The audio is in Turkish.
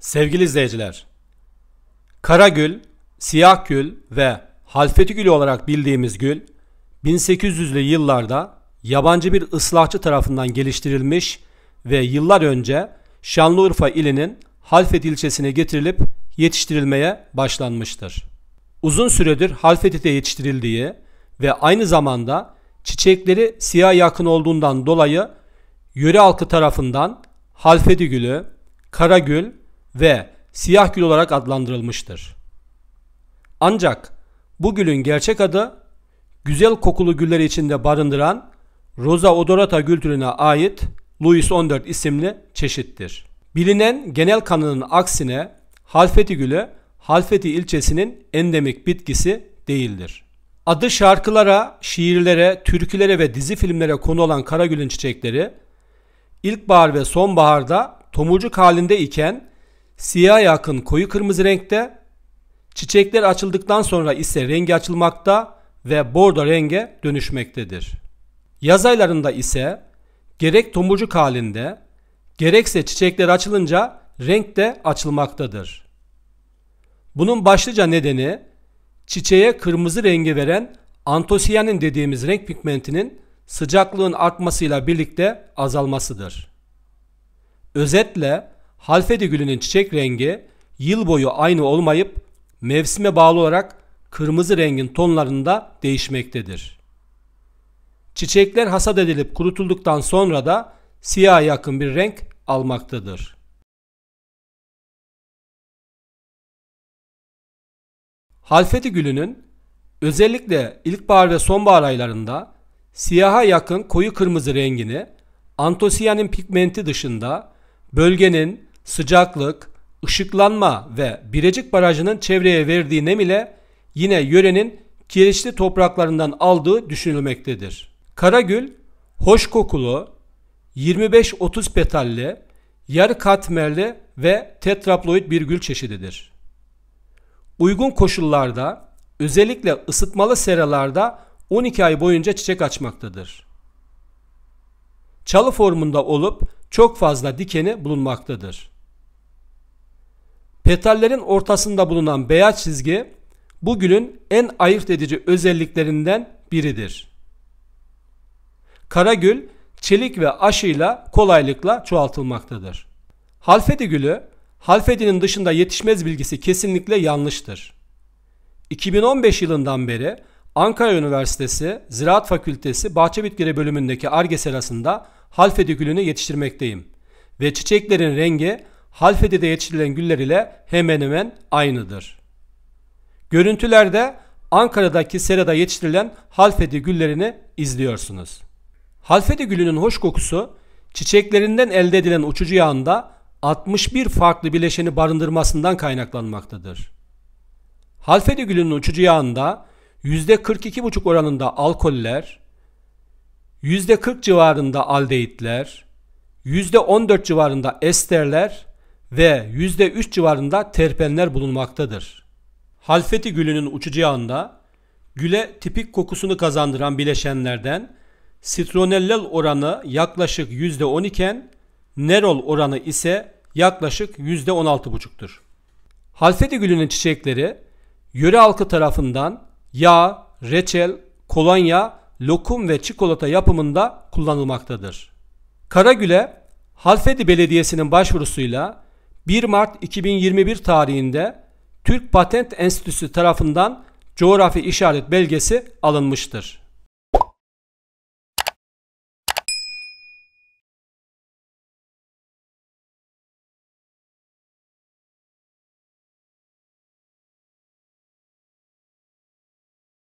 Sevgili izleyiciler, Karagül, Siyah Gül ve Halfeti Gül olarak bildiğimiz gül, 1800'lü yıllarda yabancı bir ıslahçı tarafından geliştirilmiş ve yıllar önce Şanlıurfa ilinin Halfet ilçesine getirilip yetiştirilmeye başlanmıştır. Uzun süredir Halfeti'de yetiştirildiği ve aynı zamanda çiçekleri siyah yakın olduğundan dolayı yöre halkı tarafından Halfeti Gülü, Karagül ve siyah gül olarak adlandırılmıştır. Ancak bu gülün gerçek adı güzel kokulu gülleri içinde barındıran Rosa odorata gül türüne ait Louis 14 isimli çeşittir. Bilinen genel kanının aksine Halfeti gülü Halfeti ilçesinin endemik bitkisi değildir. Adı şarkılara, şiirlere, türkülere ve dizi filmlere konu olan Karagül'ün çiçekleri ilkbahar ve sonbaharda tomurcuk halinde iken Siyah yakın koyu kırmızı renkte, çiçekler açıldıktan sonra ise rengi açılmakta ve bordo renge dönüşmektedir. Yaz aylarında ise gerek tomurcuk halinde gerekse çiçekler açılınca renk de açılmaktadır. Bunun başlıca nedeni çiçeğe kırmızı rengi veren antosiyanin dediğimiz renk pigmentinin sıcaklığın artmasıyla birlikte azalmasıdır. Özetle Halfedi gülünün çiçek rengi yıl boyu aynı olmayıp mevsime bağlı olarak kırmızı rengin tonlarında değişmektedir. Çiçekler hasat edilip kurutulduktan sonra da siyah yakın bir renk almaktadır. Halfeti gülünün özellikle ilkbahar ve sonbahar aylarında siyaha yakın koyu kırmızı rengini antosiyanin pigmenti dışında bölgenin sıcaklık, ışıklanma ve Birecik Barajı'nın çevreye verdiği nem ile yine yörenin kirişli topraklarından aldığı düşünülmektedir. Karagül, hoş kokulu, 25-30 petalli, yarı katmerli ve tetraploid bir gül çeşididir. Uygun koşullarda, özellikle ısıtmalı seralarda 12 ay boyunca çiçek açmaktadır. Çalı formunda olup çok fazla dikeni bulunmaktadır. Petallerin ortasında bulunan beyaz çizgi bu gülün en ayırt edici özelliklerinden biridir. Karagül çelik ve aşıyla kolaylıkla çoğaltılmaktadır. Halfedi gülü Halfedi'nin dışında yetişmez bilgisi kesinlikle yanlıştır. 2015 yılından beri Ankara Üniversitesi Ziraat Fakültesi Bahçe Bitkileri bölümündeki ARGE serasında halfedi gülünü yetiştirmekteyim. Ve çiçeklerin rengi halfedide yetiştirilen güller ile hemen hemen aynıdır. Görüntülerde Ankara'daki serada yetiştirilen halfedi güllerini izliyorsunuz. Halfedi gülünün hoş kokusu çiçeklerinden elde edilen uçucu yağında 61 farklı bileşeni barındırmasından kaynaklanmaktadır. Halfedi gülünün uçucu yağında %42,5 oranında alkoller, %40 civarında aldehitler, %14 civarında esterler ve %3 civarında terpenler bulunmaktadır. Halfeti gülünün uçucu yağında güle tipik kokusunu kazandıran bileşenlerden sitronellal oranı yaklaşık %10 iken nerol oranı ise yaklaşık %16,5'tür. Halfeti gülünün çiçekleri yöre halkı tarafından yağ, reçel, kolonya lokum ve çikolata yapımında kullanılmaktadır. Karagül'e Halfeti Belediyesi'nin başvurusuyla 1 Mart 2021 tarihinde Türk Patent Enstitüsü tarafından coğrafi işaret belgesi alınmıştır.